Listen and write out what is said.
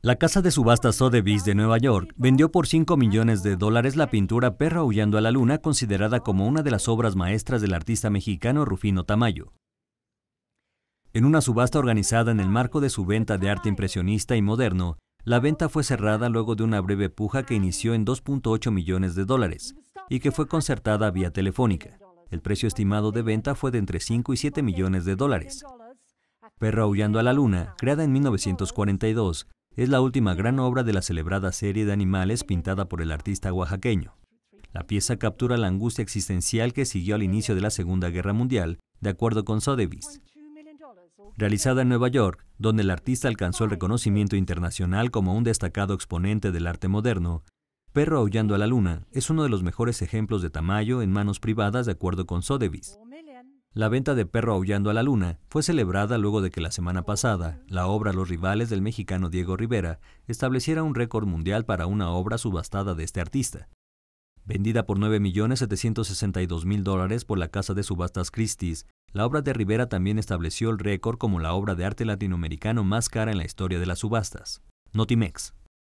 La casa de subastas Sotheby's de Nueva York vendió por 5 millones de dólares la pintura Perro aullando a la luna, considerada como una de las obras maestras del artista mexicano Rufino Tamayo. En una subasta organizada en el marco de su venta de arte impresionista y moderno, la venta fue cerrada luego de una breve puja que inició en 2.8 millones de dólares y que fue concertada vía telefónica. El precio estimado de venta fue de entre 5 y 7 millones de dólares. Perro aullando a la luna, creada en 1942, es la última gran obra de la celebrada serie de animales pintada por el artista oaxaqueño. La pieza captura la angustia existencial que siguió al inicio de la Segunda Guerra Mundial, de acuerdo con Sotheby's. Realizada en Nueva York, donde el artista alcanzó el reconocimiento internacional como un destacado exponente del arte moderno, Perro aullando a la luna es uno de los mejores ejemplos de tamaño en manos privadas de acuerdo con Sotheby's. La venta de Perro Aullando a la Luna fue celebrada luego de que la semana pasada la obra Los Rivales del mexicano Diego Rivera estableciera un récord mundial para una obra subastada de este artista. Vendida por 9.762.000 dólares por la casa de subastas Christie's, la obra de Rivera también estableció el récord como la obra de arte latinoamericano más cara en la historia de las subastas. Notimex.